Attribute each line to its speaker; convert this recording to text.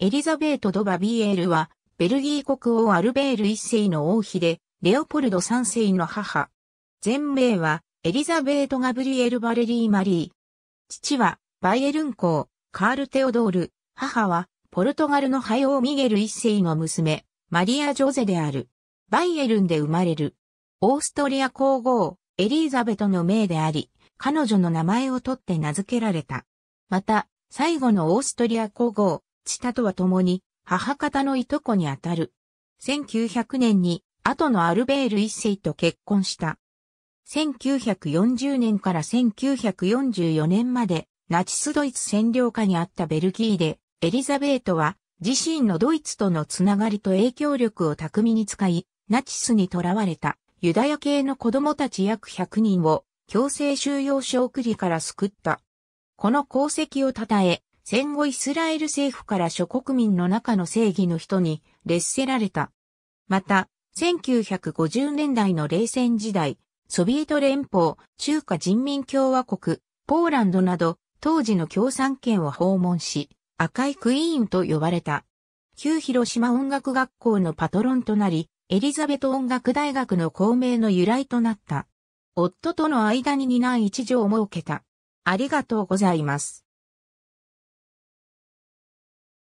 Speaker 1: エリザベート・ド・バビエールは、ベルギー国王アルベール一世の王妃
Speaker 2: で、レオポルド三世の母。全名は、エリザベート・ガブリエル・バレリー・マリー。父は、バイエルン公、カール・テオドール。母は、ポルトガルのハヨオー・ミゲル一世の娘、マリア・ジョゼである。バイエルンで生まれる。オーストリア皇后、エリザベトの名であり、彼女の名前を取って名付けられた。また、最後のオーストリア皇后、知多とは共に、母方のいとこにあたる。1900年に、後のアルベール一世と結婚した。1940年から1944年まで、ナチスドイツ占領下にあったベルギーで、エリザベートは、自身のドイツとのつながりと影響力を巧みに使い、ナチスに囚われたユダヤ系の子供たち約100人を強制収容所送りから救った。この功績を称え、戦後イスラエル政府から諸国民の中の正義の人に劣せられた。また、1950年代の冷戦時代、ソビエト連邦、中華人民共和国、ポーランドなど、当時の共産圏を訪問し、赤いクイーンと呼ばれた。旧広島音楽学校のパトロンとなり、エリザベト音楽大学の校名の由来となった。夫との間に2男一女を設
Speaker 1: けた。ありがとうございます。